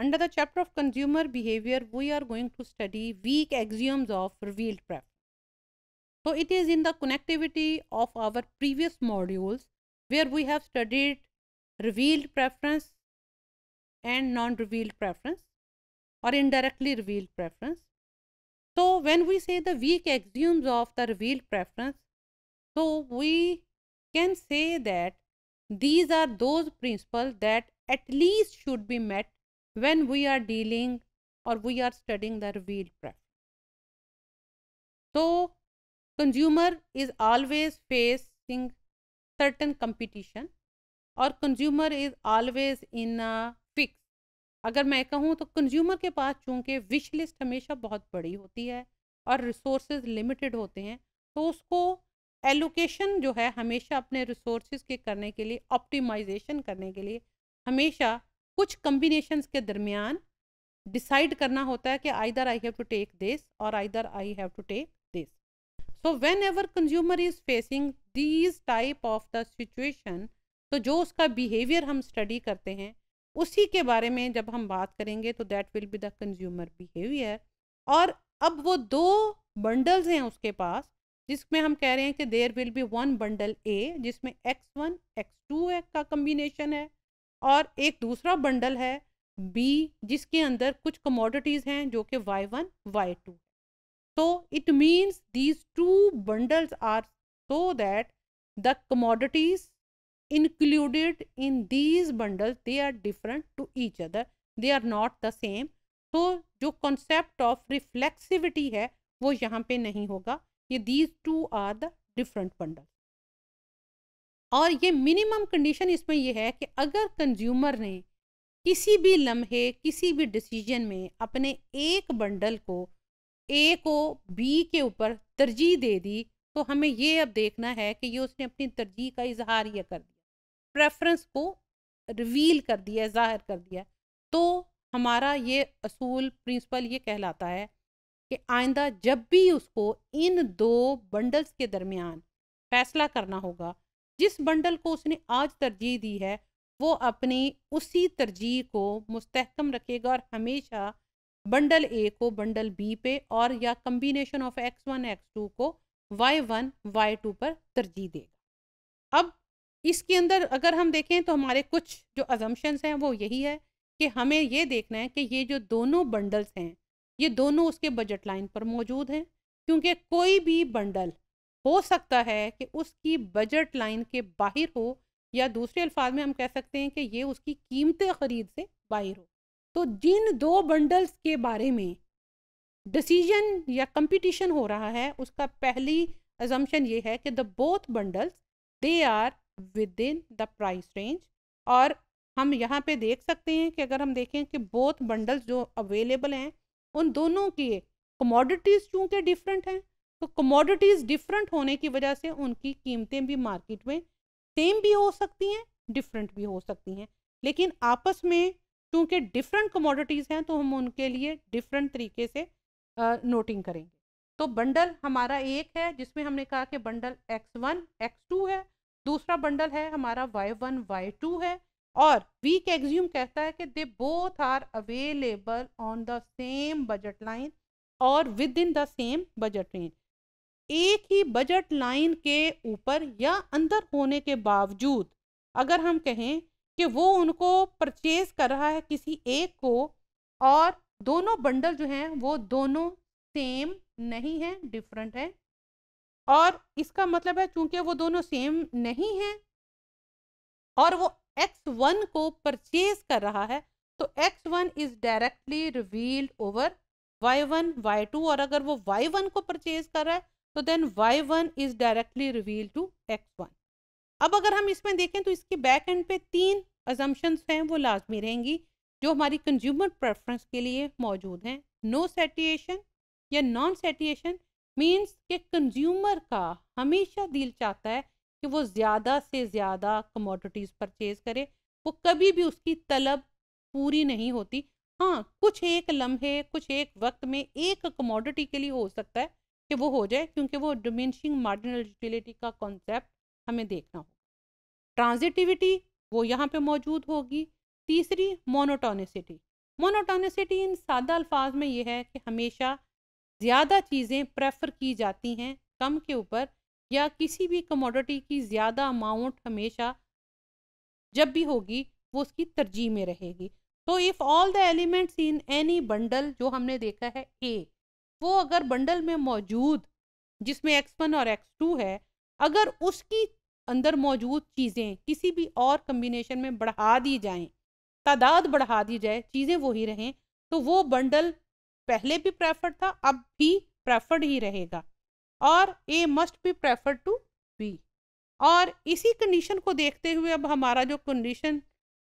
Under the chapter of consumer behavior, we are going to study weak axioms of revealed preference. So it is in the connectivity of our previous modules where we have studied revealed preference and non-revealed preference or indirectly revealed preference. So when we say the weak axioms of the revealed preference, so we can say that these are those principles that at least should be met when we are dealing or we are studying the revealed preference. So, consumer is always facing certain competition और consumer is always in fix अगर मैं कहूँ तो consumer के पास चूंकि wish list हमेशा बहुत बड़ी होती है और रिसोर्सेज लिमिटेड होते हैं तो उसको एलोकेशन जो है हमेशा अपने रिसोर्सेज के करने के लिए ऑप्टिमाइजेशन करने के लिए हमेशा कुछ कम्बिनेशन के दरमियान डिसाइड करना होता है कि either I have to take this और either I have to take this so whenever consumer is facing these type of the situation तो जो उसका बिहेवियर हम स्टडी करते हैं उसी के बारे में जब हम बात करेंगे तो that will be the consumer behaviour और अब वो दो बंडल्स हैं उसके पास जिसमें हम कह रहे हैं कि there will be one bundle A जिसमें एक्स वन एक्स टू का कम्बिनेशन है और एक दूसरा बंडल है बी जिसके अंदर कुछ कमोडिटीज़ हैं जो कि वाई वन वाई टू तो it means these two bundles are so that the commodities included in these bundle they are different to each other they are not the same तो जो concept of reflexivity है वो यहाँ पे नहीं होगा ये these two are the different bundle और ये मिनिमम कंडीशन इसमें यह है कि अगर कंज्यूमर ने किसी भी लम्हे किसी भी डिसीजन में अपने एक बंडल को ए को बी के ऊपर तरजीह दे दी तो हमें ये अब देखना है कि ये उसने अपनी तरजीह का इजहार यह कर दिया प्रेफरेंस को रिवील कर दिया जाहिर कर दिया तो हमारा ये असूल प्रिंसिपल ये कहलाता है कि आइंदा जब भी उसको इन दो बंडल्स के दरमियान फैसला करना होगा जिस बंडल को उसने आज तरजीह दी है वो अपनी उसी तरजीह को मुस्तकम रखेगा और हमेशा बंडल ए को बंडल बी पे और या combination of X one x two को वाई वन वाई टू पर तरजीह देगा अब इसके अंदर अगर हम देखें तो हमारे कुछ जो अजम्पन्स हैं वो यही है कि हमें ये देखना है कि ये जो दोनों बंडल्स हैं ये दोनों उसके बजट लाइन पर मौजूद हैं क्योंकि कोई भी बंडल हो सकता है कि उसकी बजट लाइन के बाहर हो या दूसरे अल्फाज में हम कह सकते हैं कि ये उसकी कीमतें ख़रीद से बाहर हो तो जिन दो बंडल्स के बारे में डिसीजन या कंपटीशन हो रहा है उसका पहली अजम्पन ये है कि the both bundles they are within the price range और हम यहाँ पे देख सकते हैं कि अगर हम देखें कि बोथ बंडल्स जो अवेलेबल हैं उन दोनों के कमोडिटीज़ चूँकि डिफरेंट हैं तो कमोडिटीज़ डिफरेंट होने की वजह से उनकी कीमतें भी मार्केट में सेम भी हो सकती हैं डिफरेंट भी हो सकती हैं लेकिन आपस में चूँकि डिफरेंट कमोडिटीज़ हैं तो हम उनके लिए डिफरेंट तरीके से आ, नोटिंग करेंगे तो बंडल हमारा एक है जिसमें हमने कहा कि bundle X one x two है दूसरा बंडल है हमारा वाई वन वाई टू है और वीक एग्ज्यूम कहता है कि they both are available on the same budget line और within the same budget range एक ही बजट लाइन के ऊपर या अंदर होने के बावजूद अगर हम कहें कि वो उनको परचेज कर रहा है किसी एक को और दोनों बंडल जो हैं वो दोनों सेम नहीं हैं डिफरेंट हैं और इसका मतलब है चूंकि वो दोनों सेम नहीं हैं और वो एक्स वन को परचेज कर रहा है तो X one is directly revealed over Y one Y two और अगर वो वाई वन को परचेज कर रहा है तो then one is directly reveal to X one अब अगर हम इसमें देखें तो इसके बैक एंड पे तीन अजम्पन्स हैं वो लाजमी रहेंगी जो हमारी कंज्यूमर प्रेफरेंस के लिए मौजूद हैं नो सेटिएशन या नॉन सेटिएशन मीन्स के कंज्यूमर का हमेशा दिल चाहता है कि वो ज़्यादा से ज़्यादा कमोडिटीज़ परचेज़ करे वो कभी भी उसकी तलब पूरी नहीं होती हाँ कुछ एक लम्हे कुछ एक वक्त में एक कमोडिटी के लिए हो सकता है कि वो हो जाए क्योंकि वो डोमिनशिंग मार्जिनल का कॉन्सेप्ट हमें देखना होगा ट्रांजिटिविटी वो यहाँ पे मौजूद होगी तीसरी मोनोटोनिसिटी मोनोटोनिसिटी इन सादा अल्फाज में ये है कि हमेशा ज़्यादा चीज़ें प्रेफर की जाती हैं कम के ऊपर या किसी भी कमोडिटी की ज़्यादा अमाउंट हमेशा जब भी होगी वो उसकी तरजीह में रहेगी तो if all the elements in any bundle जो हमने देखा है ए वो अगर बंडल में मौजूद जिसमें एक्स वन और एक्स टू है अगर उसकी अंदर मौजूद चीज़ें किसी भी और कम्बिनेशन में बढ़ा दी जाएं तादाद बढ़ा दी जाए चीज़ें वही रहें तो वो बंडल पहले भी प्रेफर्ड था अब भी प्रेफर्ड ही रहेगा और A must be preferred to B और इसी कंडीशन को देखते हुए अब हमारा जो कंडीशन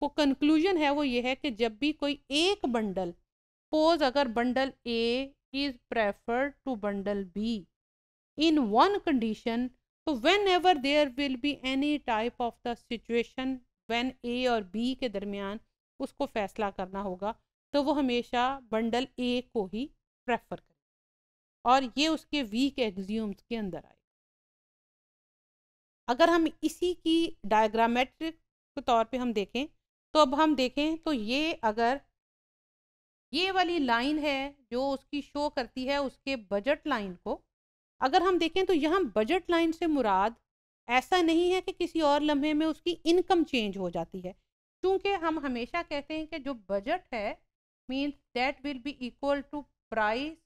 को कंक्लूजन है वो ये है कि जब भी कोई एक बंडल पोज अगर bundle A he is preferred to bundle B in one condition. So, whenever there will be any type of the situation when A और बी के दरमियान उसको फैसला करना होगा तो वो हमेशा बंडल ए को ही प्रेफर करे और ये उसके वीक एग्ज्यूम्स के अंदर आए अगर हम इसी की डायग्रामेट्रिक के तौर पे हम देखें तो अब हम देखें तो ये अगर ये वाली लाइन है जो उसकी शो करती है उसके बजट लाइन को अगर हम देखें तो यहाँ बजट लाइन से मुराद ऐसा नहीं है कि किसी और लम्हे में उसकी इनकम चेंज हो जाती है क्योंकि हम हमेशा कहते हैं कि जो बजट है means that will be equal to price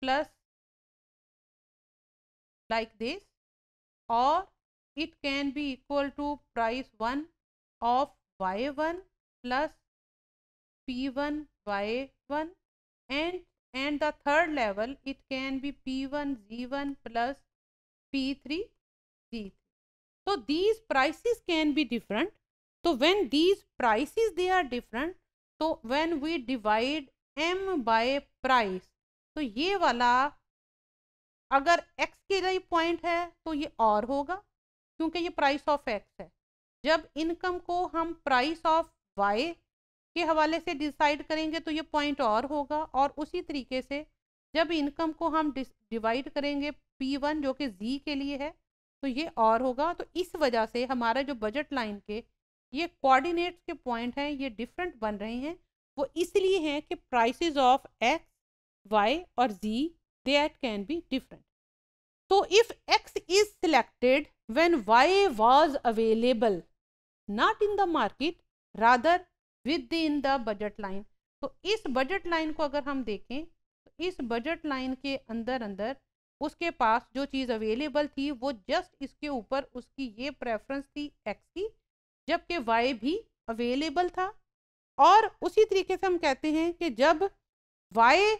plus like this और it can be equal to price one of Y one plus P one Y one and and the third level it can be P one Z one plus P three Z तो these prices can be different तो when these prices they are different तो when we divide M by price तो ये वाला अगर x के लिए point है तो ये और होगा क्योंकि ये प्राइस ऑफ x है जब इनकम को हम प्राइस ऑफ y के हवाले से डिसाइड करेंगे तो ये पॉइंट और होगा और उसी तरीके से जब इनकम को हम डिवाइड करेंगे पी वन जो कि जी के लिए है तो ये और होगा तो इस वजह से हमारा जो बजट लाइन के ये कोऑर्डिनेट्स के पॉइंट हैं ये डिफरेंट बन रहे हैं वो इसलिए हैं कि प्राइसेस ऑफ एक्स वाई और Z that can be different तो if X is selected when Y was available not in the market rather within the budget line तो इस बजट लाइन को अगर हम देखें तो इस बजट लाइन के अंदर अंदर उसके पास जो चीज़ अवेलेबल थी वो जस्ट इसके ऊपर उसकी ये प्रेफरेंस थी एक्स की जबकि वाई भी अवेलेबल था और उसी तरीके से हम कहते हैं कि जब वाई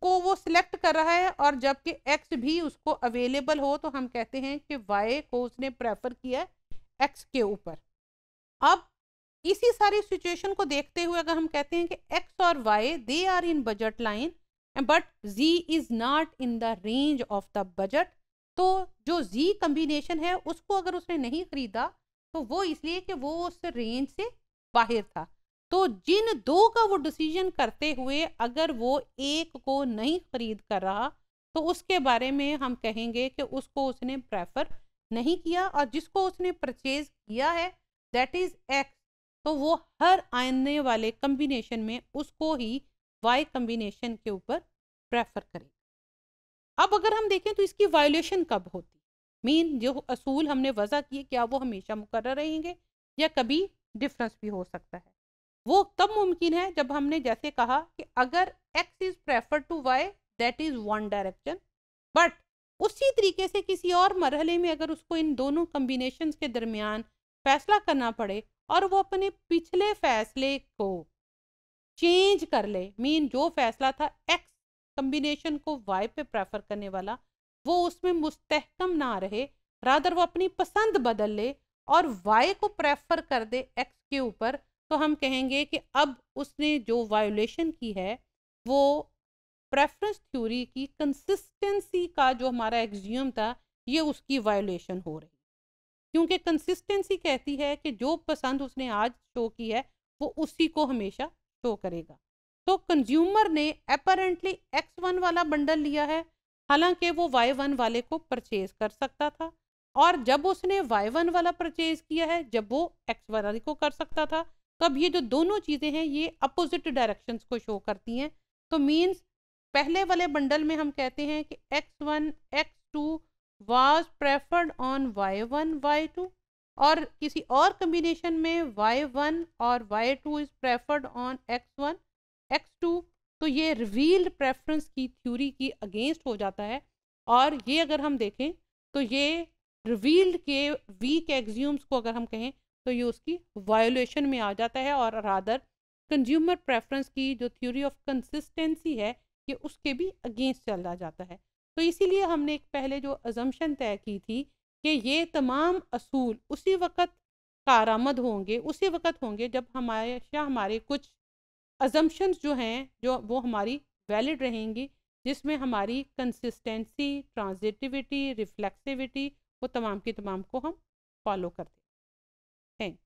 को वो सिलेक्ट कर रहा है और जबकि एक्स भी उसको अवेलेबल हो तो हम कहते हैं कि वाई को उसने प्रेफर किया एक्स के ऊपर अब इसी सारी सिचुएशन को देखते हुए अगर हम कहते हैं कि एक्स और Y they are in budget line but Z is not in the range of the budget तो जो जी कम्बिनेशन है उसको अगर उसने नहीं खरीदा तो वो इसलिए कि वो उस रेंज से बाहर था तो जिन दो का वो डिसीजन करते हुए अगर वो एक को नहीं खरीद कर रहा तो उसके बारे में हम कहेंगे कि उसको उसने प्रेफर नहीं किया और जिसको उसने परचेज किया है दैट इज़ एक्स तो वो हर आने वाले कम्बिनेशन में उसको ही वाई कम्बिनेशन के ऊपर प्रेफर करेगा अब अगर हम देखें तो इसकी वायोलेशन कब होती मीन जो असूल हमने वजह किए क्या वो हमेशा मुकर रहेंगे या कभी डिफरेंस भी हो सकता है वो तब मुमकिन है जब हमने जैसे कहा कि अगर X is prefer to Y that is one direction but उसी तरीके से किसी और मरहले में अगर उसको इन दोनों कम्बिनेशन के दरमियान फैसला करना पड़े और वो अपने पिछले फैसले को चेंज कर ले मीन जो फैसला था एक्स कम्बिनेशन को वाई पे प्रेफर करने वाला वो उसमें मुस्तकम ना रहे रादर वो अपनी पसंद बदल ले और वाई को प्रेफर कर दे एक्स के ऊपर तो हम कहेंगे कि अब उसने जो वायोलेशन की है वो प्रेफरेंस थ्योरी की कंसिस्टेंसी का जो हमारा एग्जियम था ये उसकी वायोलेशन हो रही क्योंकि कंसिस्टेंसी कहती है कि जो पसंद उसने आज शो की है वो उसी को हमेशा शो करेगा तो कंज्यूमर ने अपरेंटली एक्स वन वाला बंडल लिया है हालांकि वो वाई वन वाले को परचेज कर सकता था और जब उसने वाई वन वाला परचेज किया है जब वो एक्स वाले को कर सकता था तो अब ये जो दोनों चीज़ें हैं ये अपोजिट डायरेक्शन को शो करती हैं तो मीन्स पहले वाले बंडल में हम कहते हैं कि x one x two was preferred on y one Y two और किसी और कम्बिनेशन में वाई वन और y two is preferred on x one x two तो ये रिवील्ड प्रेफरेंस की थ्योरी की अगेंस्ट हो जाता है और ये अगर हम देखें तो ये रिवील्ड के वीक एग्ज्यूम्स को अगर हम कहें तो ये उसकी वायोलेशन में आ जाता है और रादर कंज्यूमर प्रेफरेंस की जो थ्योरी ऑफ कंसिस्टेंसी है ये उसके भी अगेंस्ट चला जाता है तो इसीलिए हमने एक पहले जो अजम्पन तय की थी कि ये तमाम असूल उसी वक़्त कारामद होंगे उसी वक़्त होंगे जब हमारे हमारे कुछ अजम्पन्स जो हैं जो वो हमारी वैलिड रहेंगी जिसमें हमारी कंसिस्टेंसी ट्रांजिटिविटी रिफ्लेक्सिविटी वो तमाम की तमाम को हम फॉलो करते हैं थैंक